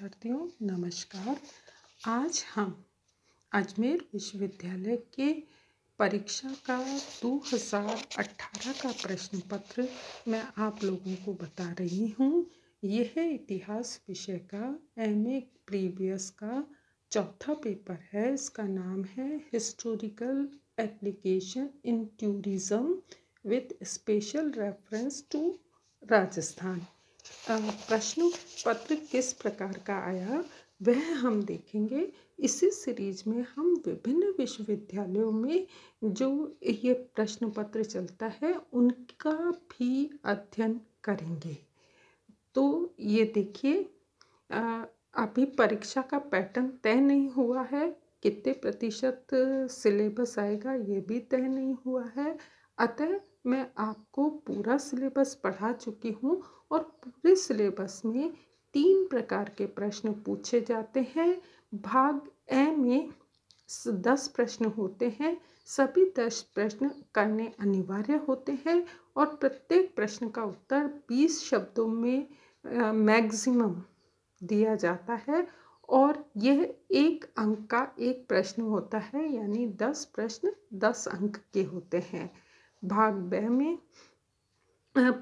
विद्यार्थियों नमस्कार आज हम अजमेर विश्वविद्यालय के परीक्षा का 2018 का प्रश्न पत्र मैं आप लोगों को बता रही हूँ यह इतिहास विषय का एम ए प्रीवियस का चौथा पेपर है इसका नाम है historical application in tourism with special reference to Rajasthan प्रश्न पत्र किस प्रकार का आया वह हम देखेंगे इसी सीरीज में हम विभिन्न विश्वविद्यालयों में जो ये प्रश्न पत्र चलता है उनका भी अध्ययन करेंगे तो ये देखिए अभी परीक्षा का पैटर्न तय नहीं हुआ है कितने प्रतिशत सिलेबस आएगा ये भी तय नहीं हुआ है अतः मैं आपको पूरा सिलेबस पढ़ा चुकी हूँ और पूरे सिलेबस में तीन प्रकार के प्रश्न पूछे जाते हैं भाग ए में दस प्रश्न होते हैं सभी दस प्रश्न करने अनिवार्य होते हैं और प्रत्येक प्रश्न का उत्तर बीस शब्दों में मैक्सिमम दिया जाता है और यह एक अंक का एक प्रश्न होता है यानी दस प्रश्न दस अंक के होते हैं भाग ब में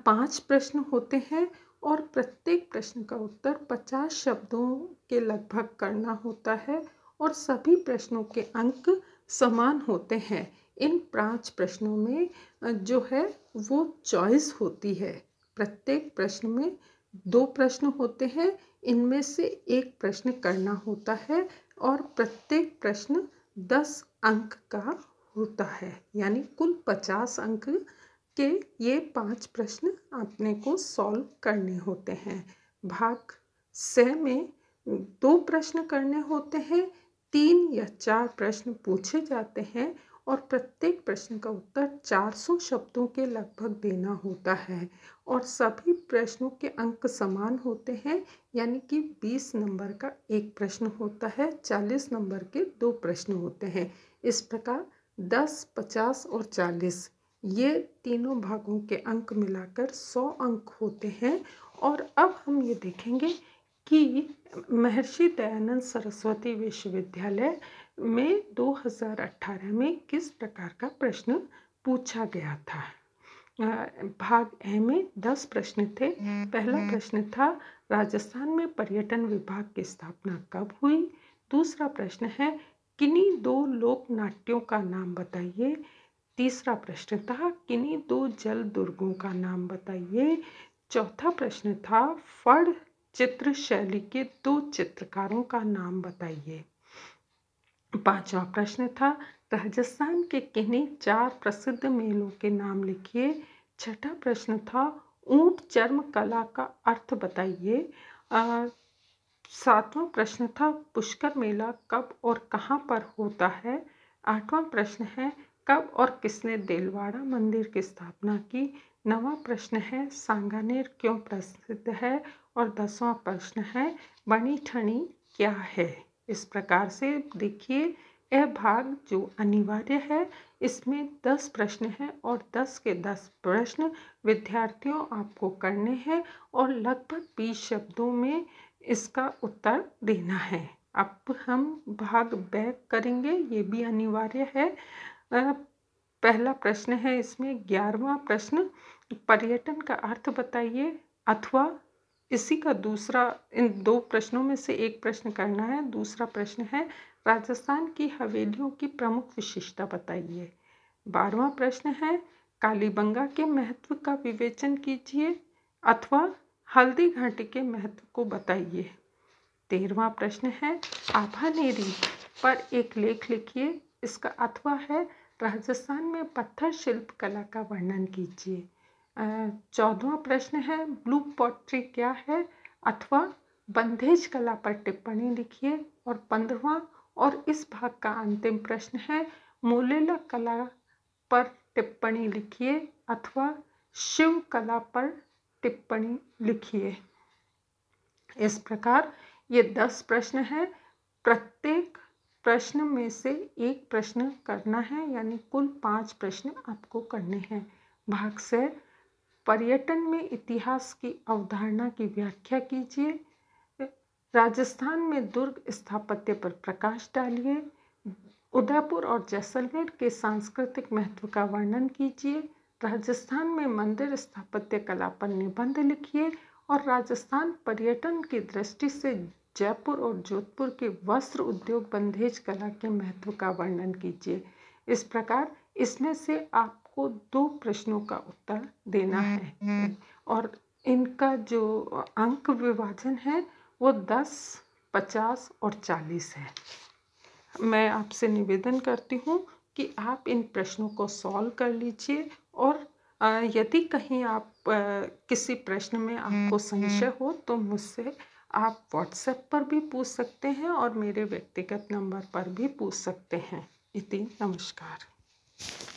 पांच प्रश्न होते हैं और प्रत्येक प्रश्न का उत्तर पचास शब्दों के लगभग करना होता है और सभी प्रश्नों के अंक समान होते हैं इन पांच प्रश्नों में जो है वो चॉइस होती है प्रत्येक प्रश्न में दो प्रश्न होते हैं इनमें से एक प्रश्न करना होता है और प्रत्येक प्रश्न दस अंक का होता है यानी कुल पचास अंक के ये पांच प्रश्न आपने को सॉल्व करने होते हैं भाग स में दो प्रश्न करने होते हैं तीन या चार प्रश्न पूछे जाते हैं और प्रत्येक प्रश्न का उत्तर 400 शब्दों के लगभग देना होता है और सभी प्रश्नों के अंक समान होते हैं यानी कि 20 नंबर का एक प्रश्न होता है 40 नंबर के दो प्रश्न होते हैं इस प्रकार दस पचास और चालीस ये तीनों भागों के अंक मिलाकर सौ अंक होते हैं और अब हम ये देखेंगे कि महर्षि दयानंद सरस्वती विश्वविद्यालय में 2018 में किस प्रकार का प्रश्न पूछा गया था भाग ए में दस प्रश्न थे पहला हम्म। प्रश्न था राजस्थान में पर्यटन विभाग की स्थापना कब हुई दूसरा प्रश्न है किन्हीं दो लोक नाट्यों का नाम बताइए तीसरा प्रश्न था किन्हीं दो जल दुर्गों का नाम बताइए चौथा प्रश्न था फड़ चित्र शैली के दो चित्रकारों का नाम बताइए पांचवा प्रश्न था राजस्थान के किन्हीं चार प्रसिद्ध मेलों के नाम लिखिए छठा प्रश्न था ऊंट चर्म कला का अर्थ बताइए सातवां प्रश्न था पुष्कर मेला कब और कहाँ पर होता है आठवां प्रश्न है कब और किसने देलवाड़ा मंदिर की स्थापना की नवा प्रश्न है सांगानेर क्यों प्रसिद्ध है और दसवां प्रश्न है बनी ठनी क्या है इस प्रकार से देखिए यह भाग जो अनिवार्य है इसमें दस प्रश्न हैं और दस के दस प्रश्न विद्यार्थियों आपको करने हैं और लगभग बीस शब्दों में इसका उत्तर देना है अब हम भाग बैक करेंगे ये भी अनिवार्य है पहला प्रश्न है इसमें ग्यारहवा प्रश्न पर्यटन का अर्थ बताइए अथवा इसी का दूसरा इन दो प्रश्नों में से एक प्रश्न करना है दूसरा प्रश्न है राजस्थान की हवेलियों की प्रमुख विशेषता बताइए बारहवा प्रश्न है कालीबंगा के महत्व का विवेचन कीजिए अथवा हल्दी घाटी के महत्व को बताइए तेरहवा प्रश्न है आभा नेरी पर एक लेख लिखिए इसका अथवा है राजस्थान में पत्थर शिल्प कला का वर्णन कीजिए चौदवा प्रश्न है ब्लू पॉट्री क्या है अथवा बंधेज कला पर टिप्पणी लिखिए और पंद्रवा और इस भाग का अंतिम प्रश्न है मूलेला कला पर टिप्पणी लिखिए अथवा शिव कला पर टिप्पणी लिखिए इस प्रकार ये दस प्रश्न है प्रत्येक प्रश्न में से एक प्रश्न करना है यानी कुल पांच प्रश्न आपको करने हैं भाग से पर्यटन में इतिहास की अवधारणा की व्याख्या कीजिए राजस्थान में दुर्ग स्थापत्य पर प्रकाश डालिए उदयपुर और जैसलमेर के सांस्कृतिक महत्व का वर्णन कीजिए राजस्थान में मंदिर स्थापत्य कला पर निबंध लिखिए और राजस्थान पर्यटन की दृष्टि से जयपुर और जोधपुर के वस्त्र उद्योग बंधेज कला के महत्व का वर्णन कीजिए इस प्रकार इसमें से आपको दो प्रश्नों का उत्तर देना हम्म, है हम्म। और इनका जो अंक विभाजन है वो दस पचास और चालीस है मैं आपसे निवेदन करती हूँ कि आप इन प्रश्नों को सॉल्व कर लीजिए और यदि कहीं आप किसी प्रश्न में आपको संशय हो तो मुझसे आप व्हाट्सएप पर भी पूछ सकते हैं और मेरे व्यक्तिगत नंबर पर भी पूछ सकते हैं इति नमस्कार